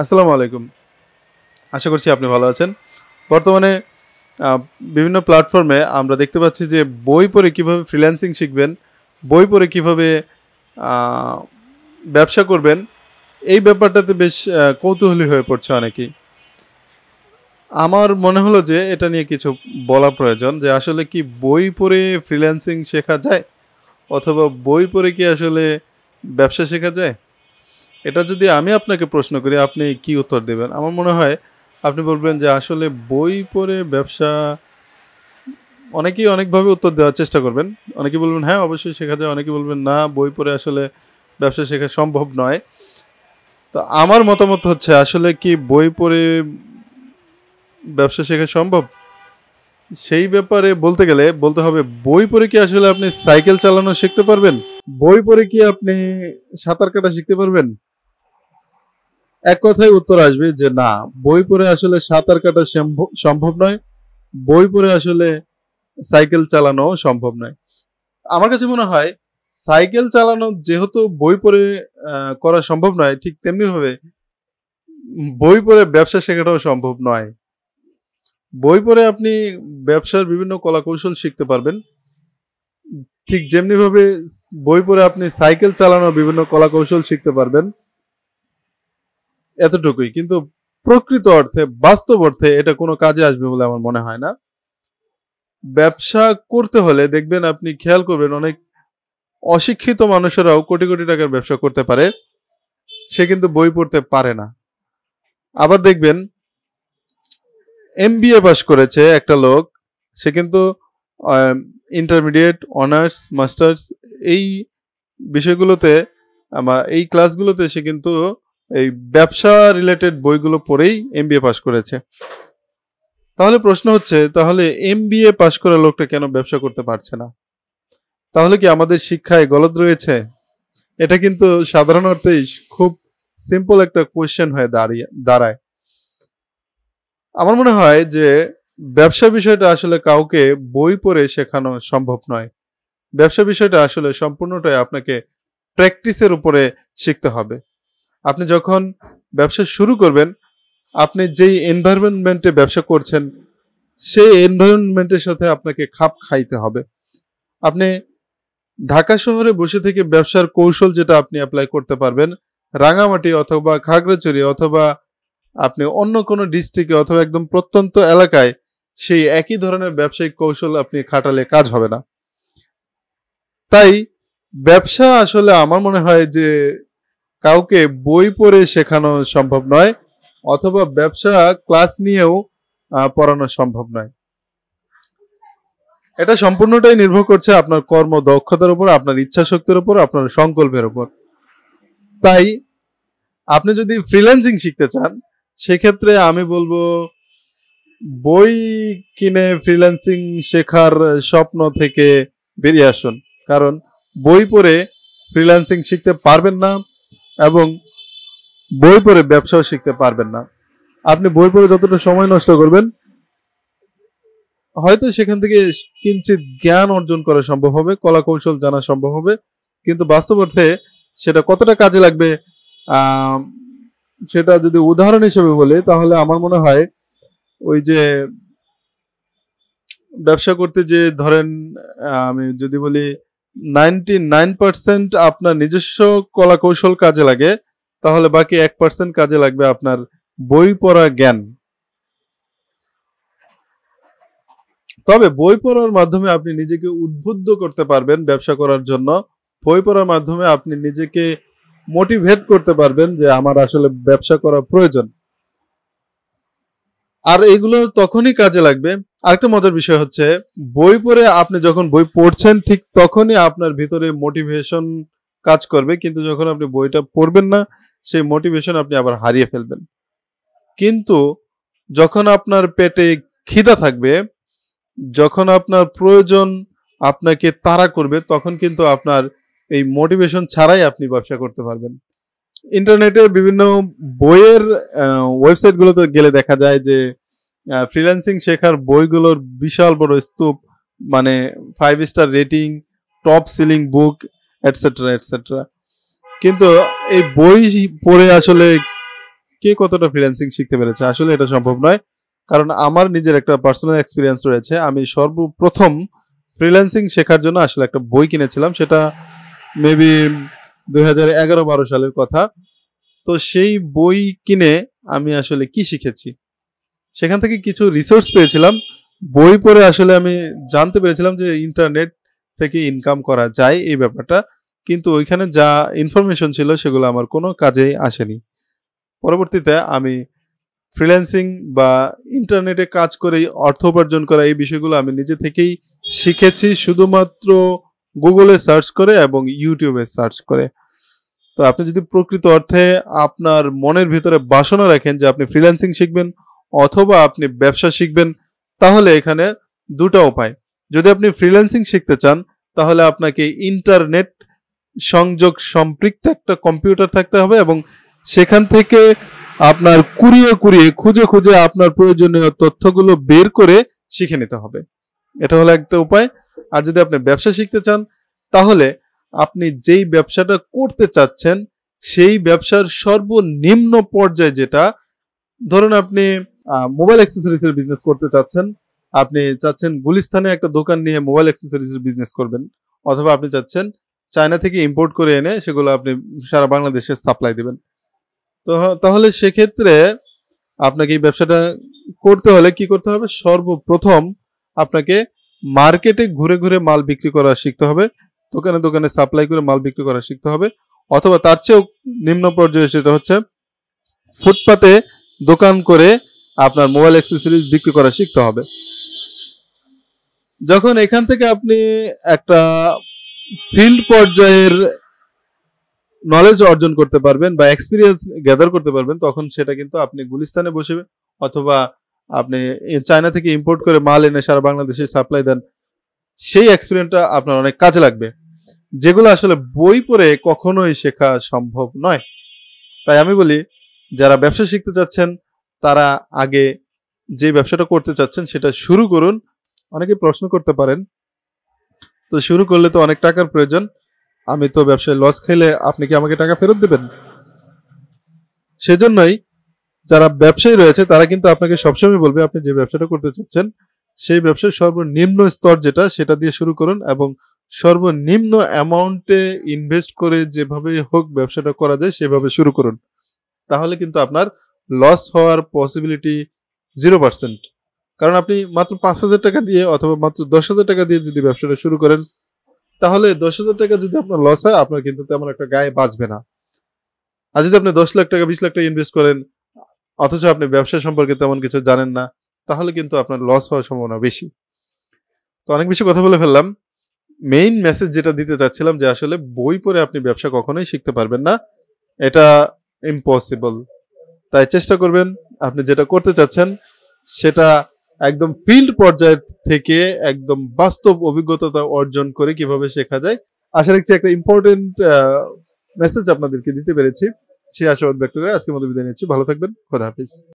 আসসালামু আলাইকুম আশা করছি আপনি ভালো আছেন বর্তমানে বিভিন্ন প্ল্যাটফর্মে আমরা দেখতে পাচ্ছি যে বই পড়ে কীভাবে ফ্রিল্যান্সিং শিখবেন বই পড়ে কীভাবে ব্যবসা করবেন এই ব্যাপারটাতে বেশ কৌতূহলী হয়ে পড়ছে অনেকেই আমার মনে হলো যে এটা নিয়ে কিছু বলা প্রয়োজন যে আসলে কি বই পড়ে ফ্রিল্যান্সিং শেখা যায় অথবা বই পড়ে কি আসলে ব্যবসা শেখা যায় এটা যদি আমি আপনাকে প্রশ্ন করি আপনি কি উত্তর দেবেন আমার মনে হয় আপনি বলবেন যে আসলে বই পড়ে ব্যবসা অনেকেই অনেকভাবে উত্তর দেওয়ার চেষ্টা করবেন অনেকে বলবেন হ্যাঁ অবশ্যই শেখা যায় অনেকে বলবেন না বই পড়ে আসলে ব্যবসা শেখা সম্ভব নয় তো আমার মতামত হচ্ছে আসলে কি বই পড়ে ব্যবসা শেখা সম্ভব সেই ব্যাপারে বলতে গেলে বলতে হবে বই পড়ে কি আসলে আপনি সাইকেল চালানো শিখতে পারবেন বই পড়ে কি আপনি সাঁতার কাটা শিখতে পারবেন এক কথায় উত্তর আসবে যে না বই পড়ে আসলে সাঁতার কাটা সম্ভব নয় বই পড়ে আসলে সাইকেল চালানো সম্ভব নয় আমার কাছে মনে হয় সাইকেল চালানো যেহেতু বই পড়ে করা সম্ভব নয় ঠিক তেমনিভাবে বই পড়ে ব্যবসা শেখাটাও সম্ভব নয় বই পড়ে আপনি ব্যবসার বিভিন্ন কলাকৌশল শিখতে পারবেন ঠিক যেমনিভাবে বই পড়ে আপনি সাইকেল চালানোর বিভিন্ন কলাকৌশল শিখতে পারবেন এতটুকুই কিন্তু প্রকৃত অর্থে বাস্তব অর্থে এটা কোনো কাজে আসবে বলে আমার মনে হয় না ব্যবসা করতে হলে দেখবেন আপনি খেয়াল করবেন অনেক অশিক্ষিত মানুষেরাও কোটি কোটি টাকার ব্যবসা করতে পারে সে কিন্তু বই পড়তে পারে না আবার দেখবেন এম বি এ পাস করেছে একটা লোক সে কিন্তু ইন্টারমিডিয়েট অনার্স মাস্টার্স এই বিষয়গুলোতে আমার এই ক্লাসগুলোতে সে কিন্তু এই ব্যবসা রিলেটেড বইগুলো পড়েই এম পাস করেছে তাহলে প্রশ্ন হচ্ছে তাহলে এম পাস করা লোকটা কেন ব্যবসা করতে পারছে না তাহলে কি আমাদের শিক্ষায় গলদ রয়েছে এটা কিন্তু সাধারণ অর্থেই খুব সিম্পল একটা কোয়েশ্চেন হয়ে দাঁড়িয়ে দাঁড়ায় আমার মনে হয় যে ব্যবসা বিষয়টা আসলে কাউকে বই পড়ে শেখানো সম্ভব নয় ব্যবসা বিষয়টা আসলে সম্পূর্ণটাই আপনাকে প্র্যাকটিসের উপরে শিখতে হবে আপনি যখন ব্যবসা শুরু করবেন আপনি যেই এনভায়রনমেন্টে ব্যবসা করছেন সেই এনভায়রনমেন্টের সাথে আপনাকে খাপ খাইতে হবে আপনি ঢাকা শহরে বসে থেকে ব্যবসার কৌশল যেটা আপনি অ্যাপ্লাই করতে পারবেন রাঙামাটি অথবা খাগড়াছড়ি অথবা আপনি অন্য কোনো ডিস্ট্রিক্টে অথবা একদম প্রত্যন্ত এলাকায় সেই একই ধরনের ব্যবসায়িক কৌশল আপনি খাটালে কাজ হবে না তাই ব্যবসা আসলে আমার মনে হয় যে কাউকে বই পড়ে শেখানো সম্ভব নয় অথবা ব্যবসা ক্লাস নিয়েও পড়ানো সম্ভব নয় এটা সম্পূর্ণটাই নির্ভর করছে আপনার কর্ম দক্ষতার উপর আপনার ইচ্ছা শক্তির উপর আপনার সংকল্পের উপর তাই আপনি যদি ফ্রিল্যান্সিং শিখতে চান সেক্ষেত্রে আমি বলবো বই কিনে ফ্রিল্যান্সিং শেখার স্বপ্ন থেকে বেরিয়ে আসুন কারণ বই পড়ে ফ্রিল্যান্সিং শিখতে পারবেন না এবং বই পড়ে ব্যবসাও শিখতে পারবেন না আপনি বই পড়ে যতটা সময় নষ্ট করবেন হয়তো সেখান থেকে কিঞ্চিত জ্ঞান অর্জন করা সম্ভব হবে কলা কৌশল জানা সম্ভব হবে কিন্তু বাস্তব অর্থে সেটা কতটা কাজে লাগবে সেটা যদি উদাহরণ হিসেবে বলি তাহলে আমার মনে হয় ওই যে ব্যবসা করতে যে ধরেন আমি যদি বলি নাইনটি নাইন পার্সেন্ট আপনার নিজস্ব কলা কৌশল কাজে লাগে তাহলে বাকি এক পার্সেন্ট কাজে লাগবে আপনার বই পড়া জ্ঞান তবে বই পড়ার মাধ্যমে আপনি নিজেকে উদ্বুদ্ধ করতে পারবেন ব্যবসা করার জন্য বই পড়ার মাধ্যমে আপনি নিজেকে মোটিভেট করতে পারবেন যে আমার আসলে ব্যবসা করা প্রয়োজন আর এগুলো তখনই কাজে লাগবে আরেকটা মজার বিষয় হচ্ছে বই পড়ে আপনি যখন বই পড়ছেন ঠিক তখনই আপনার ভিতরে মোটিভেশন কাজ করবে কিন্তু যখন আপনি বইটা পড়বেন না সেই মোটিভেশন আপনি আবার হারিয়ে ফেলবেন কিন্তু যখন আপনার পেটে খিদা থাকবে যখন আপনার প্রয়োজন আপনাকে তাড়া করবে তখন কিন্তু আপনার এই মোটিভেশন ছাড়াই আপনি ব্যবসা করতে পারবেন ইন্টারনেটে বিভিন্ন বইয়ের ওয়েবসাইটগুলোতে গেলে দেখা যায় যে ফ্রিল্যান্সিং শেখার বইগুলোর বিশাল বড় স্তূপ মানে five star rating top selling book etcetera etcetera কিন্তু এই বই পড়ে আসলে কে কতটা ফ্রিল্যান্সিং শিখতে পেরেছে আসলে এটা সম্ভব নয় কারণ আমার নিজের একটা পার্সোনাল এক্সপিরিয়েন্স রয়েছে আমি সর্বপ্রথম ফ্রিল্যান্সিং শেখার জন্য আসলে একটা বই কিনেছিলাম সেটা মেবি দুই হাজার এগারো বারো সালের কথা তো সেই বই কিনে আমি আসলে কি শিখেছি সেখান থেকে কিছু রিসোর্স পেয়েছিলাম বই পড়ে আসলে আমি জানতে পেরেছিলাম যে ইন্টারনেট থেকে ইনকাম করা যায় এই ব্যাপারটা কিন্তু ওইখানে যা ইনফরমেশন ছিল সেগুলো আমার কোনো কাজেই আসেনি পরবর্তীতে আমি ফ্রিল্যান্সিং বা ইন্টারনেটে কাজ করে অর্থ উপার্জন করা এই বিষয়গুলো আমি নিজে থেকেই শিখেছি শুধুমাত্র গুগলে সার্চ করে এবং ইউটিউবে সার্চ করে তো আপনি যদি প্রকৃত অর্থে আপনার মনের ভিতরে বাসনা রাখেন যে আপনি ফ্রিল্যান্সিং শিখবেন অথবা আপনি ব্যবসা শিখবেন তাহলে এখানে দুটো উপায় যদি আপনি ফ্রিল্যান্সিং শিখতে চান তাহলে আপনাকে ইন্টারনেট সংযোগ সম্পৃক্ত একটা কম্পিউটার থাকতে হবে এবং সেখান থেকে আপনার কুড়িয়ে কুড়িয়ে খুঁজে খুঁজে আপনার প্রয়োজনীয় তথ্যগুলো বের করে শিখে নিতে হবে এটা হলো একটা উপায় আর যদি আপনি ব্যবসা শিখতে চান তাহলে আপনি যেই ব্যবসাটা করতে চাচ্ছেন সেই ব্যবসার সর্বনিম্ন পর্যায়ে যেটা ধরুন আপনি মোবাইল অ্যাক্সেসরিজের বিজনেস করতে চাচ্ছেন আপনি চাচ্ছেন গুলিস্তানে একটা দোকান নিয়ে মোবাইল এর বিজনেস করবেন অথবা আপনি চাচ্ছেন চায়না থেকে ইম্পোর্ট করে এনে সেগুলো আপনি সারা বাংলাদেশে সাপ্লাই দেবেন তো তাহলে সেক্ষেত্রে আপনাকে এই ব্যবসাটা করতে হলে কি করতে হবে সর্বপ্রথম আপনাকে মার্কেটে ঘুরে ঘুরে মাল বিক্রি করা শিখতে হবে দোকানে দোকানে সাপ্লাই করে মাল বিক্রি করা শিখতে হবে অথবা তার চেয়েও নিম্ন পর্যায়ে সেটা হচ্ছে ফুটপাতে দোকান করে আপনার মোবাইল অ্যাক্সেসরিজ বিক্রি করা শিখতে হবে যখন এখান থেকে আপনি একটা ফিল্ড পর্যায়ের নলেজ অর্জন করতে পারবেন বা এক্সপিরিয়েন্স গ্যাদার করতে পারবেন তখন সেটা কিন্তু আপনি গুলিস্তানে বসে অথবা আপনি চায়না থেকে ইম্পোর্ট করে মাল এনে সারা বাংলাদেশে সাপ্লাই দেন সেই এক্সপিরিয়েন্সটা আপনার অনেক কাজে লাগবে যেগুলো আসলে বই পড়ে কখনোই শেখা সম্ভব নয় তাই আমি বলি যারা ব্যবসা শিখতে চাচ্ছেন তারা আগে যে ব্যবসাটা করতে চাচ্ছেন সেটা শুরু করুন অনেকে প্রশ্ন করতে পারেন তো শুরু করলে তো অনেক টাকার প্রয়োজন আমি তো ব্যবসায় লস খেলে আপনি কি আমাকে টাকা ফেরত দেবেন সেজন্যই যারা ব্যবসায়ী রয়েছে তারা কিন্তু আপনাকে সবসময় বলবে আপনি যে ব্যবসাটা করতে চাচ্ছেন সেই ব্যবসার সর্বনিম্ন স্তর যেটা সেটা দিয়ে শুরু করুন এবং সর্বনিম্ন অ্যামাউন্টে ইনভেস্ট করে যেভাবে হোক ব্যবসাটা করা যায় সেভাবে শুরু করুন তাহলে কিন্তু আপনার লস হওয়ার পসিবিলিটি জিরো পার্সেন্ট কারণ আপনি মাত্র পাঁচ হাজার টাকা দিয়ে অথবা মাত্র দশ হাজার টাকা দিয়ে যদি ব্যবসাটা শুরু করেন তাহলে দশ হাজার টাকা যদি আপনার লস হয় আপনার কিন্তু তেমন একটা গায়ে বাঁচবে না আর যদি আপনি দশ লাখ টাকা বিশ লাখ টাকা ইনভেস্ট করেন অথচ আপনি ব্যবসা সম্পর্কে তেমন কিছু জানেন না তাহলে কিন্তু আপনার লস হওয়ার সম্ভাবনা বেশি তো অনেক বেশি কথা বলে ফেললাম মেইন মেসেজ যেটা দিতে চাচ্ছিলাম যে আসলে বই পড়ে আপনি ব্যবসা কখনোই শিখতে পারবেন না এটা ইম্পসিবল তাই চেষ্টা করবেন আপনি যেটা করতে চাচ্ছেন সেটা একদম ফিল্ড পর্যায়ের থেকে একদম বাস্তব অভিজ্ঞতা অর্জন করে কিভাবে শেখা যায় আশা রাখছি একটা ইম্পর্টেন্ট মেসেজ আপনাদেরকে দিতে পেরেছি সেই আশাবাদ ব্যক্ত করে আজকের মতো বিদায় নিচ্ছি ভালো থাকবেন খোদা হাফিজ